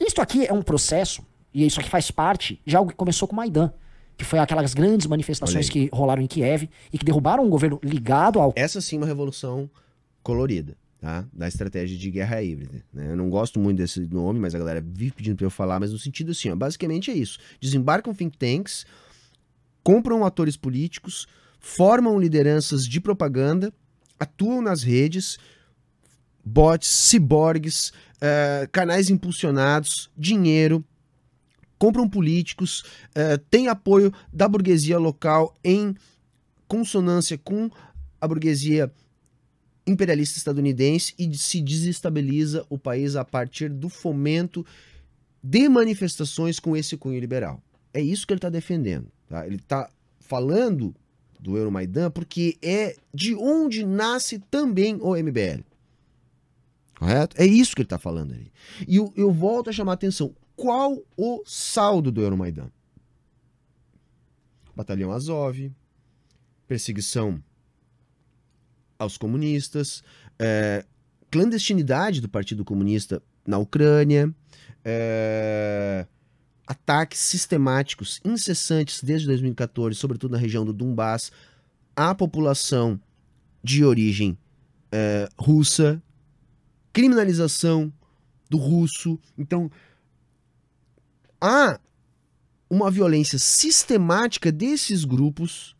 Isto aqui é um processo, e isso aqui faz parte de algo que começou com Maidan que foi aquelas grandes manifestações que rolaram em Kiev e que derrubaram um governo ligado ao. Essa sim é uma revolução colorida, tá? Da estratégia de guerra híbrida. Né? Eu não gosto muito desse nome, mas a galera vive pedindo para eu falar, mas no sentido assim, ó, basicamente é isso. Desembarcam think tanks, compram atores políticos, formam lideranças de propaganda, atuam nas redes, bots, ciborgues, uh, canais impulsionados, dinheiro, compram políticos, uh, eh, tem apoio da burguesia local em consonância com a burguesia imperialista estadunidense e se desestabiliza o país a partir do fomento de manifestações com esse cunho liberal. É isso que ele está defendendo. Tá? Ele está falando do Euromaidan porque é de onde nasce também o MBL. Correto? É isso que ele está falando ali. E eu, eu volto a chamar a atenção. Qual o saldo do Euromaidan? Batalhão Azov, perseguição aos comunistas, é, clandestinidade do Partido Comunista na Ucrânia, é, ataques sistemáticos, incessantes desde 2014, sobretudo na região do Donbass, à população de origem é, russa, criminalização do russo. Então, há uma violência sistemática desses grupos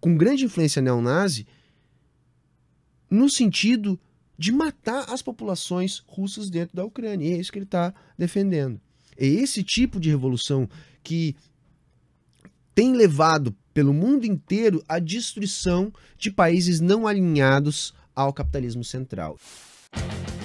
com grande influência neonazi no sentido de matar as populações russas dentro da Ucrânia. E é isso que ele está defendendo. É esse tipo de revolução que tem levado pelo mundo inteiro a destruição de países não alinhados ao capitalismo central. Bye.